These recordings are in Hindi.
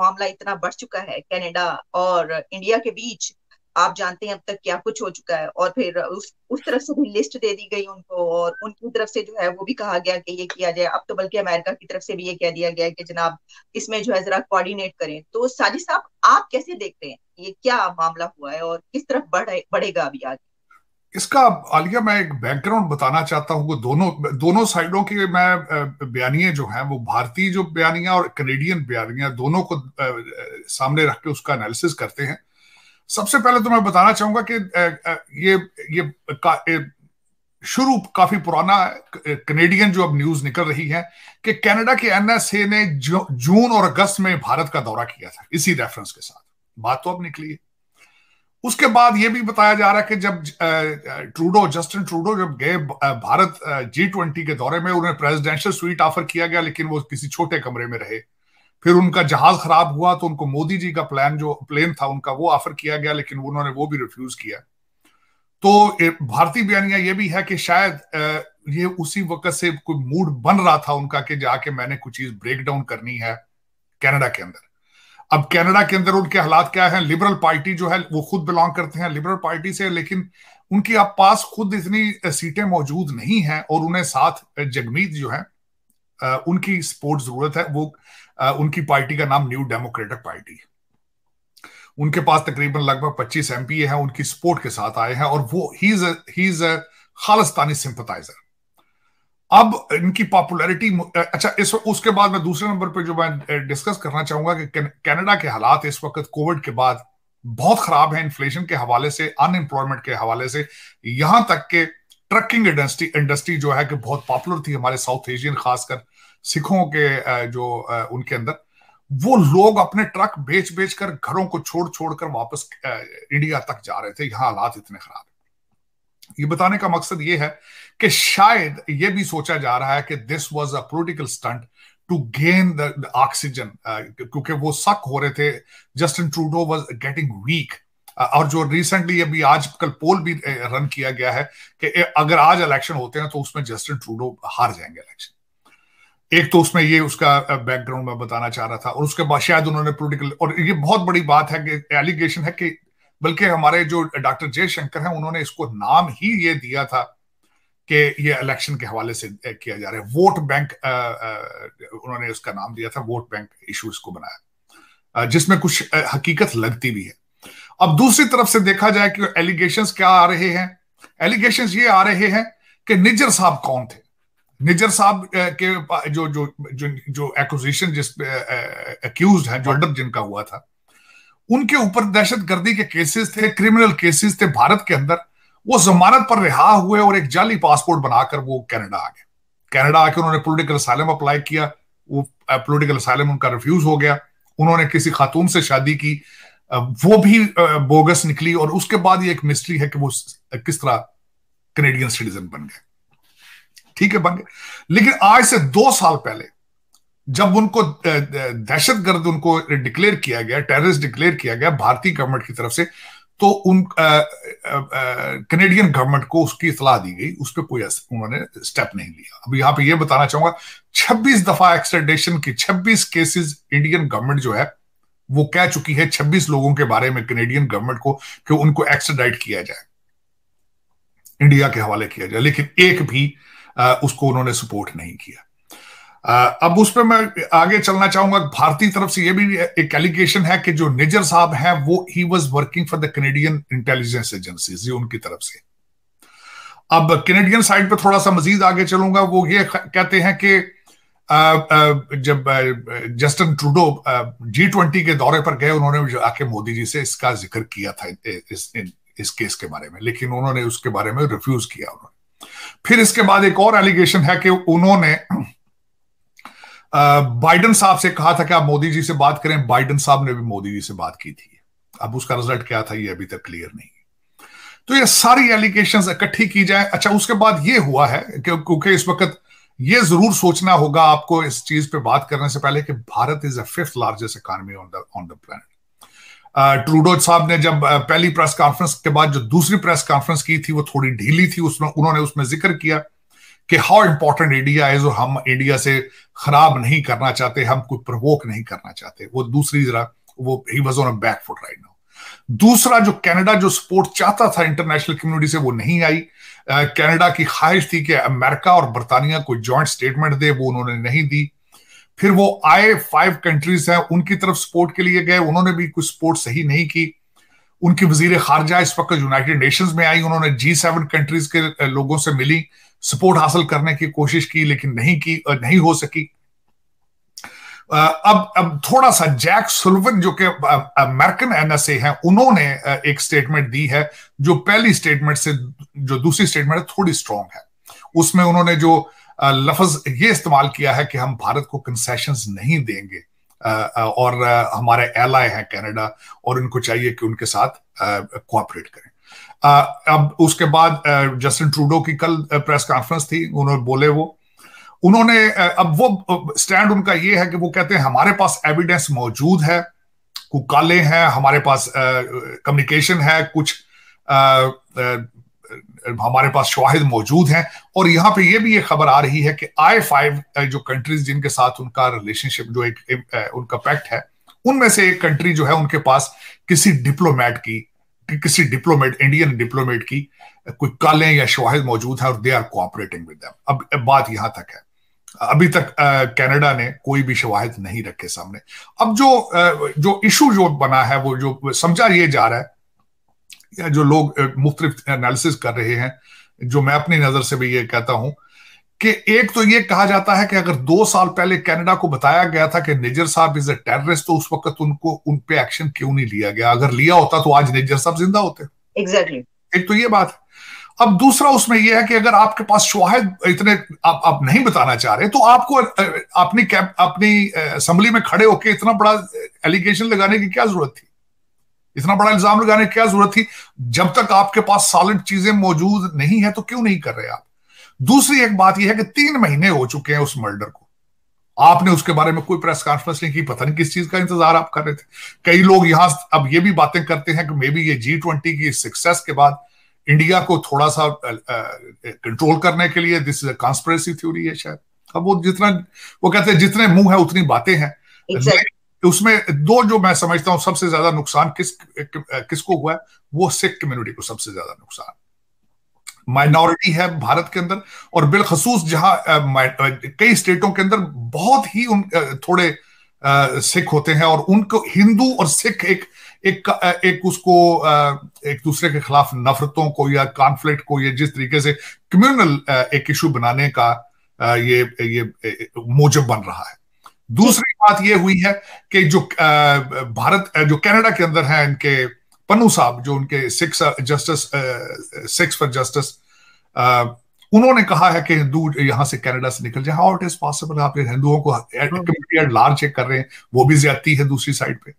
मामला इतना बढ़ चुका है कनाडा और इंडिया के बीच आप जानते हैं अब तक क्या कुछ हो चुका है और फिर उस उस तरफ से भी लिस्ट दे दी गई उनको और उनकी तरफ से जो है वो भी कहा गया कि ये किया जाए अब तो बल्कि अमेरिका की तरफ से भी ये कह दिया गया कि जनाब इसमें जो है जरा कोऑर्डिनेट करें तो साजिद साहब आप कैसे देखते हैं ये क्या मामला हुआ है और किस तरफ बढ़े बढ़ेगा अभी आगे इसका आलिया मैं एक बैकग्राउंड बताना चाहता हूँ दोनों दोनों साइडों के मैं बयानिए जो हैं वो भारतीय जो बयानिया और कनेडियन बयानिया दोनों को सामने रख के उसका एनालिसिस करते हैं सबसे पहले तो मैं बताना चाहूंगा कि ये ये का, शुरू काफी पुराना कनेडियन जो अब न्यूज निकल रही है कि कनाडा के एनएसए ने जून और अगस्त में भारत का दौरा किया था इसी रेफरेंस के साथ बात तो अब निकली है उसके बाद ये भी बताया जा रहा है कि जब ट्रूडो जस्टिन ट्रूडो जब गए भारत जी ट्वेंटी के दौरे में उन्हें प्रेसिडेंशियल स्वीट ऑफर किया गया लेकिन वो किसी छोटे कमरे में रहे फिर उनका जहाज खराब हुआ तो उनको मोदी जी का प्लान जो प्लेन था उनका वो ऑफर किया गया लेकिन उन्होंने वो भी रिफ्यूज किया तो भारतीय बयानिया ये भी है कि शायद ये उसी वक्त से कोई मूड बन रहा था उनका कि जाके मैंने कुछ चीज ब्रेक डाउन करनी है कैनेडा के अंदर अब कनाडा के अंदर उनके हालात क्या है लिबरल पार्टी जो है वो खुद बिलोंग करते हैं लिबरल पार्टी से लेकिन उनके अब पास खुद इतनी सीटें मौजूद नहीं हैं और उन्हें साथ जगमीत जो है उनकी सपोर्ट जरूरत है वो उनकी पार्टी का नाम न्यू डेमोक्रेटिक पार्टी है उनके पास तकरीबन लगभग 25 एम हैं उनकी सपोर्ट के साथ आए हैं और वो he is he is Khalistani sympathiser अब इनकी पॉपुलैरिटी अच्छा इस उसके बाद मैं दूसरे नंबर पे जो मैं डिस्कस करना चाहूंगा कि कनाडा के हालात इस वक्त कोविड के बाद बहुत खराब है इन्फ्लेशन के हवाले से अनएम्प्लॉयमेंट के हवाले से यहां तक के ट्रकिंग इंडस्ट्री इंडस्ट्री जो है कि बहुत पॉपुलर थी हमारे साउथ एशियन खासकर सिखों के जो उनके अंदर वो लोग अपने ट्रक बेच बेच कर घरों को छोड़ छोड़ कर वापस इंडिया तक जा रहे थे यहाँ हालात इतने खराब ये बताने का मकसद ये है कि शायद ये भी सोचा जा रहा है कि this was a political stunt to gain the oxygen क्योंकि वो सक हो रहे थे Justin Trudeau was getting weak और जो रिसेंटली अभी आज कल पोल भी रन uh, किया गया है कि uh, अगर आज इलेक्शन होते हैं तो उसमें जस्टिन ट्रूडो हार जाएंगे इलेक्शन एक तो उसमें ये उसका बैकग्राउंड uh, में बताना चाह रहा था और उसके बाद शायद उन्होंने पोलिटिकल और ये बहुत बड़ी बात है कि एलिगेशन है कि बल्कि हमारे जो डॉक्टर जयशंकर हैं उन्होंने इसको नाम ही ये दिया था कि ये इलेक्शन के हवाले से किया जा रहा है वोट बैंक उन्होंने उसका नाम दिया था वोट बैंक इशू इसको बनाया जिसमें कुछ हकीकत लगती भी है अब दूसरी तरफ से देखा जाए कि एलिगेशन क्या आ रहे हैं एलिगेशन ये आ रहे हैं कि निजर साहब कौन थे निजर साहब के जो जो जो जो एक्विजिशन जिस अक्यूज है जो अंडर हाँ। मतलब जिनका हुआ था उनके ऊपर दहशत गर्दी के केसेस थे क्रिमिनल केसेस थे भारत के अंदर वो जमानत पर रिहा हुए और एक जाली पासपोर्ट बनाकर वो कैनेडा आ गए कैनेडा आके उन्होंने पोलिटिकल असाइलम अप्लाई किया वो पोलिटिकल असाइलम उनका रिफ्यूज हो गया उन्होंने किसी खातून से शादी की वो भी बोगस निकली और उसके बाद ये एक मिस्ट्री है कि वो किस तरह कनेडियन सिटीजन बन गए ठीक है बन गए लेकिन आज से दो साल पहले जब उनको दहशत गर्द उनको डिक्लेयर किया गया टेररिस्ट डिक्लेयर किया गया भारतीय गवर्नमेंट की तरफ से तो उन कनेडियन गवर्नमेंट को उसकी इतला दी गई उस पर कोई उन्होंने स्टेप नहीं लिया अब यहां पे यह बताना चाहूंगा 26 दफा एक्सटेंडेशन की 26 केसेस इंडियन गवर्नमेंट जो है वो कह चुकी है 26 लोगों के बारे में कनेडियन गवर्नमेंट को कि उनको एक्सटेडाइट किया जाए इंडिया के हवाले किया जाए लेकिन एक भी आ, उसको उन्होंने सपोर्ट नहीं किया अब उस पर मैं आगे चलना चाहूंगा भारतीय तरफ से यह भी एक एलिगेशन है कि जो निजर साहब हैं वो ही was working for the Canadian intelligence agency उनकी तरफ से अब कैनेडियन साइड पर थोड़ा सा मजीद आगे चलूंगा वो ये कहते हैं कि जब जस्टिन ट्रूडो जी ट्वेंटी के दौरे पर गए उन्होंने आके मोदी जी से इसका जिक्र किया था इस, इस केस के बारे में लेकिन उन्होंने उसके बारे में रिफ्यूज किया उन्होंने फिर इसके बाद एक और एलिगेशन है कि उन्होंने बाइडन साहब से कहा था कि आप मोदी जी से बात करें बाइडन साहब ने भी मोदी जी से बात की थी अब उसका रिजल्ट क्या था ये अभी तक क्लियर नहीं तो ये सारी एलिगेशन इकट्ठी की जाए अच्छा उसके बाद ये हुआ है क्योंकि इस वक्त ये जरूर सोचना होगा आपको इस चीज पे बात करने से पहले कि Bharat is a fifth largest economy on the on the plan Trudeau साहब ने जब पहली प्रेस कॉन्फ्रेंस के बाद जो दूसरी प्रेस कॉन्फ्रेंस की थी वो थोड़ी ढीली थी उसमें उन्होंने उसमें जिक्र किया कि हाउ इंपॉर्टेंट इंडिया है जो हम इंडिया से खराब नहीं करना चाहते हम कोई प्रवोक नहीं करना चाहते वो दूसरी जरा वो ही was on back foot right now दूसरा जो कनाडा जो सपोर्ट चाहता था इंटरनेशनल कम्युनिटी से वो नहीं आई कनाडा की ख्वाहिश थी कि अमेरिका और बरतानिया को ज्वाइंट स्टेटमेंट दे वो उन्होंने नहीं दी फिर वो आए फाइव कंट्रीज हैं उनकी तरफ सपोर्ट के लिए गए उन्होंने भी कुछ सपोर्ट सही नहीं की उनकी वजीर खारजा इस वक्त यूनाइटेड नेशंस में आई उन्होंने जी सेवन कंट्रीज के लोगों से मिली सपोर्ट हासिल करने की कोशिश की लेकिन नहीं की नहीं हो सकी अब अब थोड़ा सा जैक सुलवन जो कि अमेरिकन एनएसए हैं उन्होंने एक स्टेटमेंट दी है जो पहली स्टेटमेंट से जो दूसरी स्टेटमेंट है थोड़ी स्ट्रांग है उसमें उन्होंने जो लफज ये इस्तेमाल किया है कि हम भारत को कंसेशन नहीं देंगे और हमारे एलाय हैं कनाडा और उनको चाहिए कि उनके साथ कोऑपरेट करें अब उसके बाद जस्टिन ट्रूडो की कल प्रेस कॉन्फ्रेंस थी उन्होंने बोले वो उन्होंने अब वो स्टैंड उनका ये है कि वो कहते हैं हमारे पास एविडेंस मौजूद है कुकाले हैं हमारे पास कम्युनिकेशन है कुछ हमारे पास शवाहिद मौजूद हैं और यहाँ पे ये भी ये खबर आ रही है कि आई फाइव uh, जो कंट्रीज जिनके साथ उनका रिलेशनशिप जो एक, एक uh, उनका पैक्ट है उनमें से एक कंट्री जो है उनके पास किसी डिप्लोमेट की किसी डिप्लोमेट इंडियन डिप्लोमेट की uh, कोई काले या शवाहिद मौजूद है और they are cooperating with them अब, बात यहां तक है अभी तक कनाडा ने कोई भी शवाहिद नहीं रखे सामने अब जो जो इशू जो बना है वो जो समझा ये जा रहा है जो लोग मुख्तलिफ एनालिसिस कर रहे हैं जो मैं अपनी नजर से भी ये कहता हूं कि एक तो ये कहा जाता है कि अगर दो साल पहले कनाडा को बताया गया था कि निजर साहब इज अ टेररिस्ट तो उस वक्त उनको उन पे एक्शन क्यों नहीं लिया गया अगर लिया होता तो आज निजर साहब जिंदा होते एग्जैक्टली exactly. एक तो ये बात है अब दूसरा उसमें यह है कि अगर आपके पास शवाहद इतने आप, आप नहीं बताना चाह रहे तो आपको अपनी कैप अपनी असम्बली में खड़े होकर इतना बड़ा एलिगेशन लगाने की क्या जरूरत थी इतना बड़ा इल्जाम लगाने की क्या जरूरत थी जब तक आपके पास सॉलिड चीजें मौजूद नहीं है तो क्यों नहीं कर रहे आप दूसरी एक बात यह है कि तीन महीने हो चुके हैं उस मर्डर को आपने उसके बारे में कोई प्रेस कॉन्फ्रेंस नहीं की पता नहीं किस चीज का इंतजार आप कर रहे थे कई लोग यहां अब ये भी बातें करते हैं कि मे बी ये जी ट्वेंटी की सक्सेस के बाद इंडिया को थोड़ा सा कंट्रोल करने के लिए this is a conspiracy theory है शायद अब वो जितना वो कहते हैं जितने मुंह है उतनी बातें हैं exactly. उसमें दो जो मैं समझता हूं सबसे ज्यादा नुकसान किस किसको हुआ है वो सिख कम्युनिटी को सबसे ज्यादा नुकसान माइनॉरिटी है भारत के अंदर और बिलखसूस जहां कई स्टेटों के अंदर बहुत ही उन थोड़े सिख होते हैं और उनको हिंदू और सिख एक एक एक उसको एक दूसरे के खिलाफ नफरतों को या कॉन्फ्लिक्ट को या जिस तरीके से कम्युनल एक इशू बनाने का ये ये मोजब बन रहा है दूसरी बात यह हुई है कि जो भारत जो कनाडा के अंदर है इनके पन्नू साहब जो उनके Sikhs Justice Sikhs for Justice उन्होंने कहा है कि हिंदू यहां से कनाडा से निकल जाए हाउ इट इज पॉसिबल आप हिंदुओं को लार्ज हाँ। चेक कर रहे हैं वो भी ज्यादती है दूसरी साइड पे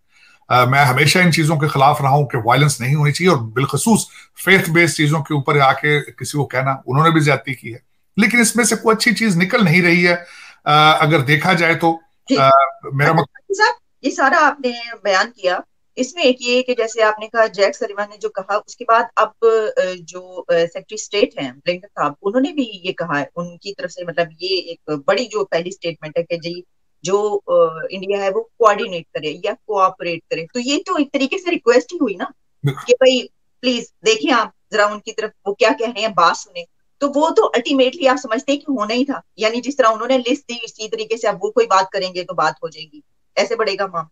Uh, मैं हमेशा इन चीजों के खिलाफ रहा हूं कि वायलेंस नहीं होनी चाहिए और बिलखसूस फेथ बेस्ड चीजों के ऊपर आके किसी को कहना उन्होंने भी ज्यादा की है लेकिन इसमें से कोई अच्छी चीज निकल नहीं रही है uh, अगर देखा जाए तो मेरा मक... अच्छा, ये सारा आपने बयान किया इसमें एक ये कि जैसे आपने कहा जैक सरिमा ने जो कहा उसके बाद अब जो सेक्रेटरी स्टेट हैं ब्लिंकन साहब उन्होंने भी ये कहा है उनकी तरफ से मतलब ये एक बड़ी जो पहली स्टेटमेंट है कि जी जो इंडिया है वो कोऑर्डिनेट करे या कोऑपरेट करे तो ये तो एक तरीके से रिक्वेस्ट ही हुई ना कि भाई प्लीज देखिए आप जरा उनकी तरफ वो क्या कह रहे हैं बात सुने तो वो तो अल्टीमेटली आप समझते हैं कि होना ही था यानी जिस तरह उन्होंने लिस्ट दी इसी तरीके से अब वो कोई बात करेंगे तो बात हो जाएगी ऐसे बढ़ेगा माम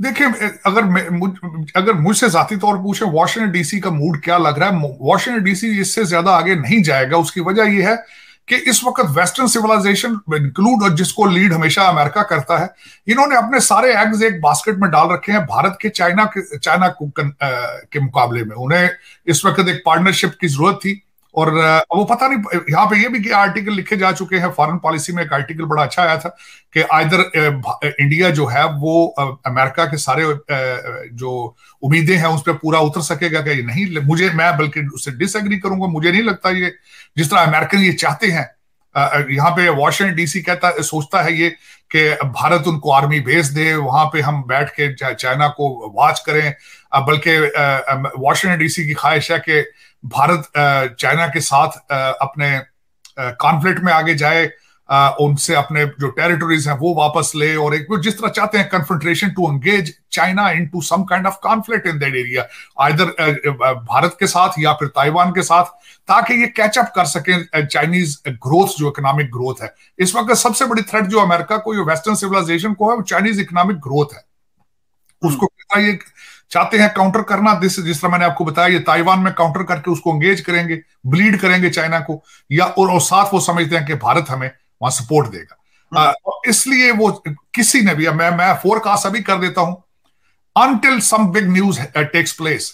देखिए अगर मुझ, अगर मुझसे जाती तौर तो पूछे वॉशिंगटन डीसी का मूड क्या लग रहा है वॉशिंगटन डीसी इससे ज्यादा आगे नहीं जाएगा उसकी वजह यह है कि इस वक्त वेस्टर्न सिविलाइजेशन इंक्लूड और जिसको लीड हमेशा अमेरिका करता है इन्होंने अपने सारे एग्स एक बास्केट में डाल रखे हैं भारत के चाइना के चाइना के मुकाबले में उन्हें इस वक्त एक पार्टनरशिप की जरूरत थी और वो पता नहीं यहाँ पे ये भी कि आर्टिकल लिखे जा चुके हैं फॉरेन पॉलिसी में एक आर्टिकल बड़ा अच्छा आया था कि आइदर इंडिया जो है वो अमेरिका के सारे जो उम्मीदें हैं उस पर पूरा उतर सकेगा कि नहीं मुझे मैं बल्कि उससे डिसएग्री करूंगा मुझे नहीं लगता ये जिस तरह अमेरिकन ये चाहते हैं यहाँ पे वॉशिंगटन डीसी कहता सोचता है ये कि भारत उनको आर्मी भेज दे वहां पे हम बैठ के चाइना को वॉच करें बल्कि वॉशिंगटन डीसी की ख्वाहिश है कि भारत चाइना के साथ अपने कॉन्फ्लिक्ट में आगे जाए उनसे अपने जो टेरिटोरीज हैं वो वापस ले और एक जिस तरह चाहते हैं confrontation to engage China into some kind of conflict in that area either Bharat के साथ या फिर ताइवान के साथ ताकि ये कैचअप कर सकें चाइनीज ग्रोथ जो इकोनॉमिक ग्रोथ है इस वक्त सबसे बड़ी थ्रेट जो अमेरिका को वेस्टर्न सिविलाइजेशन को है वो चाइनीज इकोनॉमिक ग्रोथ है उसको हम्म। ये चाहते हैं काउंटर करना दिस जिस तरह मैंने आपको बताया ये ताइवान में काउंटर करके उसको एंगेज करेंगे ब्लीड करेंगे चाइना को या और, और साथ वो समझते हैं कि भारत हमें वहां सपोर्ट देगा हम्म। इसलिए वो किसी ने भी मैं मैं फोरकास्ट अभी कर देता हूं until some big news takes place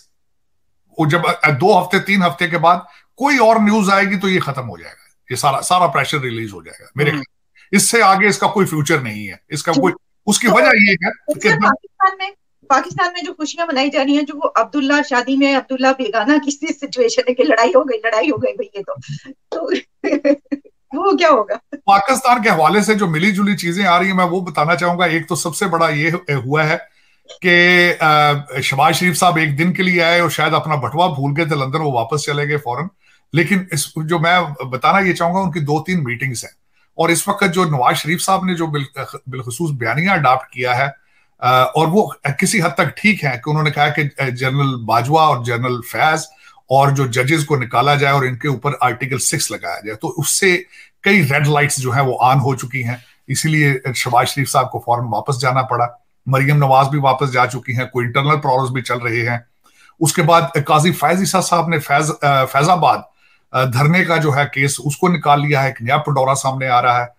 वो जब uh, uh, दो हफ्ते तीन हफ्ते के बाद कोई और न्यूज आएगी तो ये खत्म हो जाएगा ये सारा सारा प्रेशर रिलीज हो जाएगा मेरे हम्म। इससे आगे इसका कोई फ्यूचर नहीं है इसका कोई उसकी तो वजह ये है कि पाकिस्तान में पाकिस्तान में जो खुशियां मनाई जा रही हैं जो वो अब्दुल्ला शादी में अब्दुल्ला बेगाना किसी सिचुएशन है कि लड़ाई हो गई लड़ाई हो गई भैया तो, तो वो क्या होगा पाकिस्तान के हवाले से जो मिली जुली चीजें आ रही है मैं वो बताना चाहूंगा एक तो सबसे बड़ा ये हुआ है कि शबाज शरीफ साहब एक दिन के लिए आए और शायद अपना बटवा भूल गए थे लंदन वो वापस चले गए फौरन लेकिन इस जो मैं बताना ये चाहूंगा उनकी दो तीन मीटिंग्स हैं और इस वक्त जो नवाज शरीफ साहब ने जो बिलखसूस बयानिया अडाप्ट किया है और वो किसी हद तक ठीक है कि उन्होंने कहा कि जनरल बाजवा और जनरल फैज और जो जजेस को निकाला जाए और इनके ऊपर आर्टिकल सिक्स लगाया जाए तो उससे कई रेड लाइट्स जो है वो ऑन हो चुकी हैं इसीलिए शबाज शरीफ साहब को फौरन वापस जाना पड़ा मरियम नवाज भी वापस जा चुकी हैं कोई इंटरनल प्रॉब्लम्स भी चल रहे हैं उसके बाद काजी फैज ईसा साहब ने फैज फैजाबाद धरने का जो है केस उसको निकाल लिया है एक नया पंडोरा सामने आ रहा है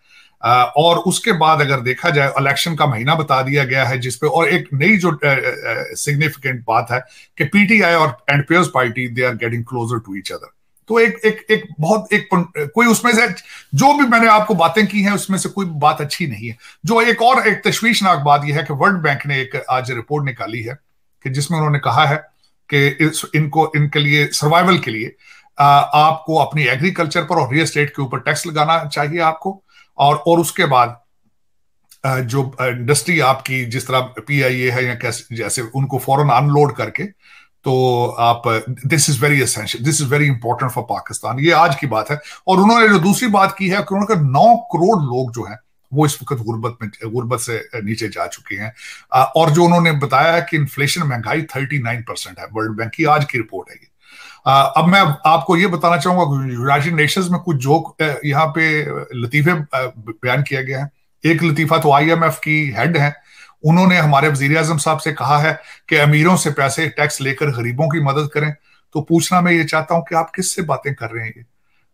और उसके बाद अगर देखा जाए इलेक्शन का महीना बता दिया गया है जिसपे और एक नई जो सिग्निफिकेंट बात है कि पीटीआई और and payers party they are getting closer to each other तो एक एक एक बहुत एक कोई उसमें से जो भी मैंने आपको बातें की हैं उसमें से कोई बात अच्छी नहीं है जो एक और एक तश्वीशनाक बात यह है कि वर्ल्ड बैंक ने एक आज रिपोर्ट निकाली है कि जिसमें उन्होंने कहा है कि इस, इनको इनके लिए सर्वाइवल के लिए आ, आपको अपनी एग्रीकल्चर पर और रियल स्टेट के ऊपर टैक्स लगाना चाहिए आपको और और उसके बाद जो इंडस्ट्री आपकी जिस तरह पीआईए है या कैसे जैसे उनको फॉरन अनलोड करके तो आप this is very essential this is very important for Pakistan ये आज की बात है और उन्होंने जो दूसरी बात की है कि उन्होंने कहा नौ करोड़ लोग जो है वो इस वक्त गुर्बत में गुर्बत से नीचे जा चुके हैं और जो उन्होंने बताया है कि इन्फ्लेशन महंगाई थर्टी नाइन परसेंट है वर्ल्ड बैंक की आज की रिपोर्ट है ये अब मैं आपको ये बताना चाहूंगा यूनाइटेड नेशंस में कुछ जोक यहाँ पे लतीफे बयान किया गया है एक लतीफा तो आई की हेड है उन्होंने हमारे वजीर अजम साहब से कहा है कि अमीरों से पैसे टैक्स लेकर गरीबों की मदद करें तो पूछना मैं ये चाहता हूं कि आप किससे बातें कर रहे हैं ये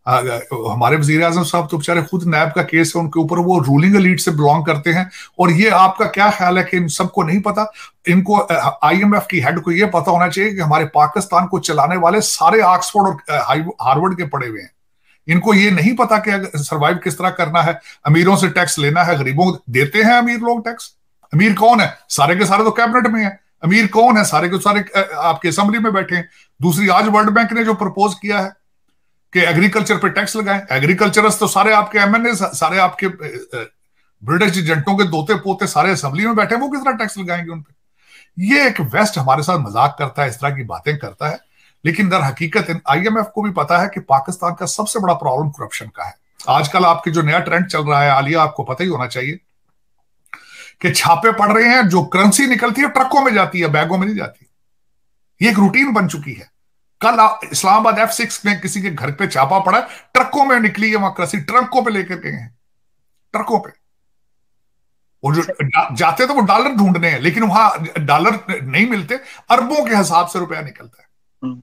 हमारे वजीर आजम साहब तो बेचारे खुद नैब का केस है उनके ऊपर वो रूलिंग लीड से बिलोंग करते हैं और ये आपका क्या ख्याल है कि इन सबको नहीं पता इनको आईएमएफ की हेड को ये पता होना चाहिए कि हमारे पाकिस्तान को चलाने वाले सारे ऑक्सफोर्ड और हार्वर्ड के पड़े हुए हैं इनको ये नहीं पता कि सर्वाइव किस तरह करना है अमीरों से टैक्स लेना है गरीबों देते हैं अमीर लोग टैक्स अमीर कौन है सारे के सारे तो कैबिनेट में है अमीर कौन है सारे के सारे आपके असेंबली में बैठे हैं दूसरी आज वर्ल्ड बैंक ने जो प्रपोज किया है कि एग्रीकल्चर पे टैक्स लगाए एग्रीकल्चरस तो सारे आपके एमएनए सारे आपके ब्रिटिश एजेंटों के दोते पोते सारे असेंबली में बैठे वो तरह टैक्स लगाएंगे उनपे ये एक वेस्ट हमारे साथ मजाक करता है इस तरह की बातें करता है लेकिन दर हकीकत आईएमएफ को भी पता है कि पाकिस्तान का सबसे बड़ा प्रॉब्लम करप्शन का है आजकल आपके जो नया ट्रेंड चल रहा है आलिया आपको पता ही होना चाहिए कि छापे पड़ रहे हैं जो करेंसी निकलती है ट्रकों में जाती है बैगों में नहीं जाती ये एक रूटीन बन चुकी है कल इस्लामाबाद एफ सिक्स में किसी के घर पे छापा पड़ा ट्रकों में निकली है मक्रसी ट्रकों पे लेकर गए हैं ट्रकों पे वो जो अच्छा। जाते तो वो डॉलर ढूंढने हैं लेकिन वहां डॉलर नहीं मिलते अरबों के हिसाब से रुपया निकलता है हम्म।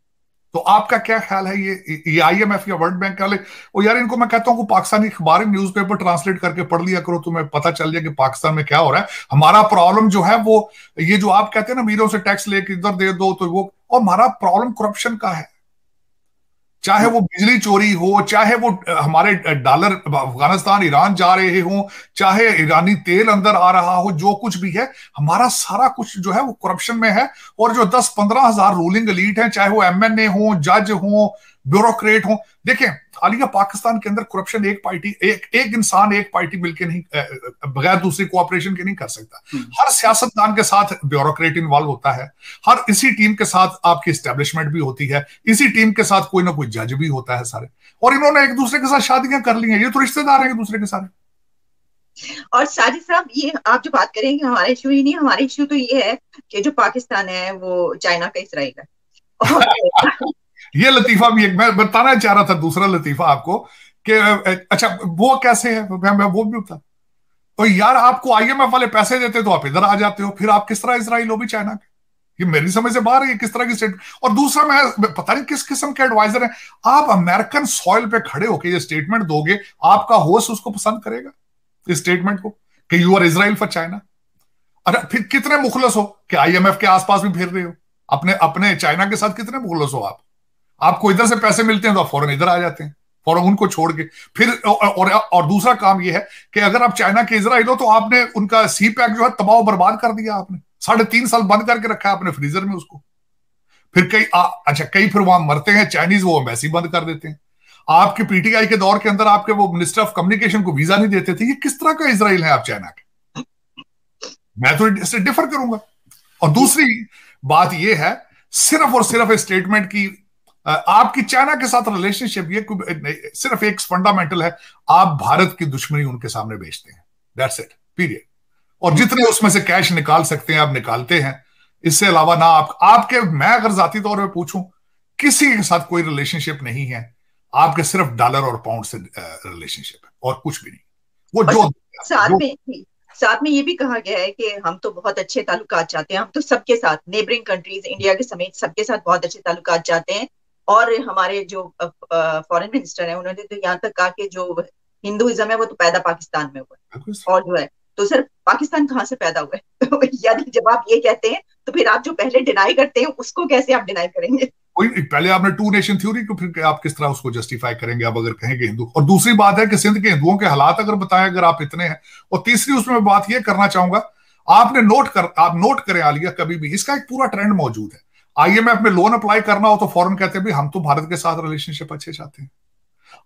तो आपका क्या ख्याल है ये आई एम एफ या वर्ल्ड बैंक वाले वो यार इनको मैं कहता हूं पाकिस्तानी अखबार पेपर ट्रांसलेट करके पढ़ लिया करो तुम्हें पता चल जाए कि पाकिस्तान में क्या हो रहा है हमारा प्रॉब्लम जो है वो ये जो आप कहते हैं ना मीरों से टैक्स लेके इधर दे दो तो वो और हमारा प्रॉब्लम करप्शन का है चाहे वो बिजली चोरी हो चाहे वो हमारे डॉलर अफगानिस्तान ईरान जा रहे हो चाहे ईरानी तेल अंदर आ रहा हो जो कुछ भी है हमारा सारा कुछ जो है वो करप्शन में है और जो दस पंद्रह हजार रूलिंग लीड है चाहे वो एमएनए हो जज हो ब्यूरोक्रेट हो देखें खाली का पाकिस्तान के अंदर करप्शन एक पार्टी एक एक इंसान एक पार्टी मिलकर नहीं बगैर दूसरे कोऑपरेशन के नहीं कर सकता हम्म। हर सियासतदान के साथ ब्यूरोक्रेट इन्वॉल्व होता है हर इसी टीम के साथ आपकी स्टेब्लिशमेंट भी होती है इसी टीम के साथ कोई ना कोई जज भी होता है सारे और इन्होंने एक दूसरे के साथ शादियां कर ली हैं ये तो रिश्तेदार हैं एक दूसरे के सारे और साजिद साहब ये आप जो बात करेंगे हमारा इशू ही नहीं हमारा इशू तो ये है कि जो पाकिस्तान है वो चाइना का इसराइल है ये लतीफा भी एक मैं बताना चाह रहा था दूसरा लतीफा आपको कि अच्छा वो कैसे है मैं, मैं वो भी बता तो यार आपको आईएमएफ वाले पैसे देते तो आप इधर आ जाते हो फिर आप किस तरह इसराइल हो भी चाइना के ये मेरी समझ से बाहर है ये किस तरह की स्टेट और दूसरा मैं पता नहीं किस किस्म के एडवाइजर है आप अमेरिकन सॉइल पे खड़े होके ये स्टेटमेंट दोगे आपका होस्ट उसको पसंद करेगा इस स्टेटमेंट को कि you are Israel for China अरे फिर कितने मुखलस हो कि आईएमएफ के आसपास भी फिर रहे हो अपने अपने चाइना के साथ कितने मुखलस हो आप आपको इधर से पैसे मिलते हैं तो आप फौरन इधर आ जाते हैं फौरन उनको छोड़ के फिर और और दूसरा काम यह है कि अगर आप चाइना के इजराइल हो तो आपने उनका सी पैक जो है तबाह बर्बाद कर दिया आपने साढ़े तीन साल बंद करके रखा है आपने फ्रीजर में उसको फिर कई अच्छा कई फिर वहां मरते हैं चाइनीज वो एम्बेसी बंद कर देते हैं आपके पीटीआई के दौर के अंदर आपके वो मिनिस्टर ऑफ कम्युनिकेशन को वीजा नहीं देते थे ये किस तरह का इसराइल है आप चाइना के मैं तो इससे डिफर करूंगा और दूसरी बात यह है सिर्फ और सिर्फ स्टेटमेंट की आपकी चाइना के साथ रिलेशनशिप ये सिर्फ एक फंडामेंटल है आप भारत की दुश्मनी उनके सामने बेचते हैं दैट्स इट पीरियड और जितने उसमें से कैश निकाल सकते हैं आप निकालते हैं इससे अलावा ना आप आपके मैं अगर जाती तौर पर पूछूं किसी के साथ कोई रिलेशनशिप नहीं है आपके सिर्फ डॉलर और पाउंड से रिलेशनशिप है और कुछ भी नहीं वो जो साथ में साथ में ये भी कहा गया है कि हम तो बहुत अच्छे तालुकात चाहते हैं हम तो सबके साथ नेबरिंग कंट्रीज इंडिया के समेत सबके साथ बहुत अच्छे तालुकात चाहते हैं और हमारे जो फॉरेन मिनिस्टर है उन्होंने तो यहाँ तक कहा कि जो हिंदुइज्म है वो तो पैदा पाकिस्तान में हुआ है और जो है तो सर पाकिस्तान कहाँ से पैदा हुआ है तो यदि जब आप ये कहते हैं तो फिर आप जो पहले डिनाई करते हैं उसको कैसे आप डिनाई करेंगे पहले आपने टू नेशन थ्योरी को फिर आप किस तरह उसको जस्टिफाई करेंगे आप अगर कहेंगे हिंदू और दूसरी बात है कि सिंध के हिंदुओं के हालात अगर बताएं अगर आप इतने हैं और तीसरी उसमें बात यह करना चाहूंगा आपने नोट कर आप नोट करें आलिया कभी भी इसका एक पूरा ट्रेंड मौजूद है आईएमएफ में लोन अप्लाई करना हो तो फॉरन कहते हैं भाई हम तो भारत के साथ रिलेशनशिप अच्छे चाहते हैं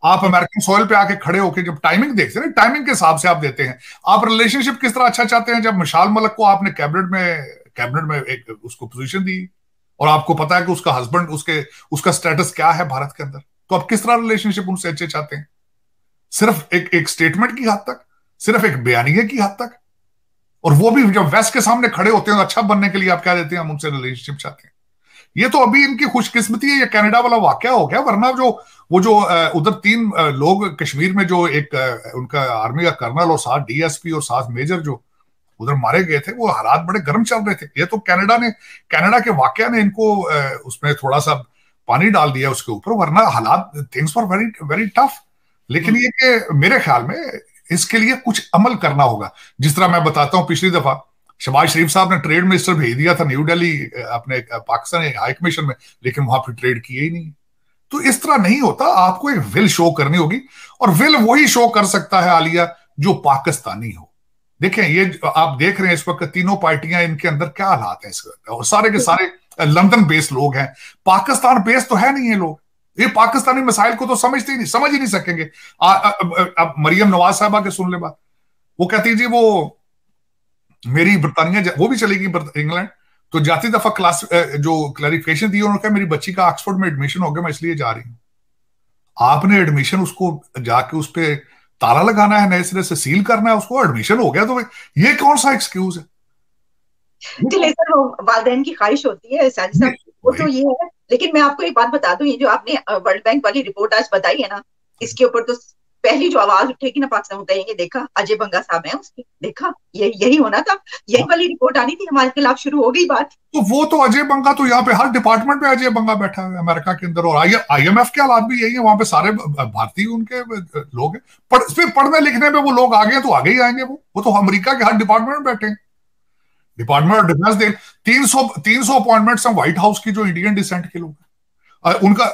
आप अमेरिकन सॉइल पे आके खड़े होके जब टाइमिंग देखते हैं टाइमिंग के हिसाब से आप देते हैं आप रिलेशनशिप किस तरह अच्छा चाहते हैं जब मशाल मलक को आपने कैबिनेट में कैबिनेट में एक उसको पोजीशन दी और आपको पता है कि उसका हस्बैंड उसके उसका स्टेटस क्या है भारत के अंदर तो आप किस तरह रिलेशनशिप उनसे अच्छे चाहते हैं सिर्फ एक एक स्टेटमेंट की हद तक सिर्फ एक बयानिए की हद तक और वो भी जब वेस्ट के सामने खड़े होते हैं अच्छा बनने के लिए आप क्या देते हैं हम उनसे रिलेशनशिप चाहते हैं ये तो अभी इनकी खुशकिस्मती है ये कनाडा वाला वाक्य हो गया वरना जो वो जो उधर तीन लोग कश्मीर में जो एक उनका आर्मी का कर्नल और साथ डीएसपी और साथ मेजर जो उधर मारे गए थे वो हालात बड़े गर्म चल रहे थे ये तो कनाडा ने कनाडा के वाक्य ने इनको उसमें थोड़ा सा पानी डाल दिया उसके ऊपर वरना हालात things for very very tough लेकिन हम्म। ये कि मेरे ख्याल में इसके लिए कुछ अमल करना होगा जिस तरह मैं बताता हूँ पिछली दफा शबाज शरीफ साहब ने ट्रेड मिनिस्टर भेज दिया था न्यू दिल्ली अपने पाकिस्तान हाई कमीशन में लेकिन वहां पर ट्रेड किए ही नहीं तो इस तरह नहीं होता आपको एक विल शो करनी होगी और विल वही शो कर सकता है आलिया जो पाकिस्तानी हो देखें ये आप देख रहे हैं इस वक्त तीनों पार्टियां इनके अंदर क्या हालात है इसके और सारे के सारे लंदन बेस्ड लोग हैं पाकिस्तान बेस्ड तो है नहीं है लोग ये पाकिस्तानी मिसाइल को तो समझते ही नहीं समझ ही नहीं सकेंगे अब मरियम नवाज साहबा के सुन ले बात वो कहती जी वो मेरी बरतानिया वो भी गई इंग्लैंड तो जाती दफा क्लास जो क्लैरिफिकेशन दी उन्होंने कहा मेरी बच्ची का ऑक्सफोर्ड में एडमिशन हो गया मैं इसलिए जा रही हूँ आपने एडमिशन उसको जाके उस पर ताला लगाना है नए सिरे से सील करना है उसको एडमिशन हो गया तो ये कौन सा एक्सक्यूज है सर वो वालदेन की ख्वाहिश होती है साजिद साहब वो तो ये है लेकिन मैं आपको एक बात बता दूं ये जो आपने वर्ल्ड बैंक वाली रिपोर्ट आज बताई है ना इसके ऊपर तो पहली जो आवाज उठेगी ना पाकिस्तान उठाएंगे देखा अजय बंगा साहब है उसके देखा यही यही होना था यही हाँ। वाली रिपोर्ट आनी थी हमारे खिलाफ शुरू हो गई बात तो वो तो अजय बंगा तो यहाँ पे हर डिपार्टमेंट में अजय बंगा बैठा है अमेरिका के अंदर और आई एम एफ के हालात भी यही है वहां पे सारे भारतीय उनके लोग हैं पढ़ने लिखने में वो लोग आ गए तो आगे ही आएंगे वो वो तो अमरीका के हर डिपार्टमेंट में बैठे हैं डिपार्टमेंट ऑफ डिफेंस दे तीन सौ तीन सौ अपॉइंटमेंट्स हैं व्हाइट हाउस की जो इंडियन डिसेंट के लोग हैं उनका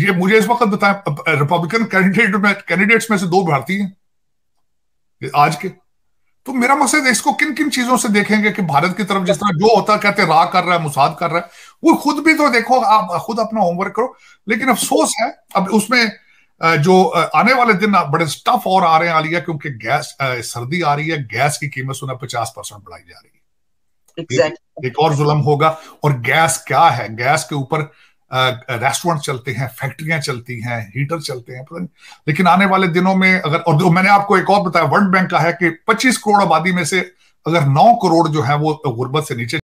ये मुझे इस वक्त बताएं रिपब्लिकन कैंडिडेट में कैंडिडेट्स में से दो भारतीय हैं आज के तो मेरा मकसद इसको किन किन चीजों से देखेंगे कि भारत की तरफ जिस तरह जो होता कहते रा कर रहा है मुसाद कर रहा है वो खुद भी तो देखो आप खुद अपना होमवर्क करो लेकिन अफसोस है अब उसमें जो आने वाले दिन बड़े टफ और आ रहे हैं आलिया क्योंकि गैस सर्दी आ रही है गैस की कीमत सुना पचास परसेंट बढ़ाई जा रही है exactly. एक, एक और जुलम होगा और गैस क्या है गैस के ऊपर रेस्टोरेंट चलते हैं फैक्ट्रियां चलती हैं हीटर चलते हैं पता नहीं लेकिन आने वाले दिनों में अगर और मैंने आपको एक और बताया वर्ल्ड बैंक का है कि 25 करोड़ आबादी में से अगर 9 करोड़ जो है वो गुर्बत से नीचे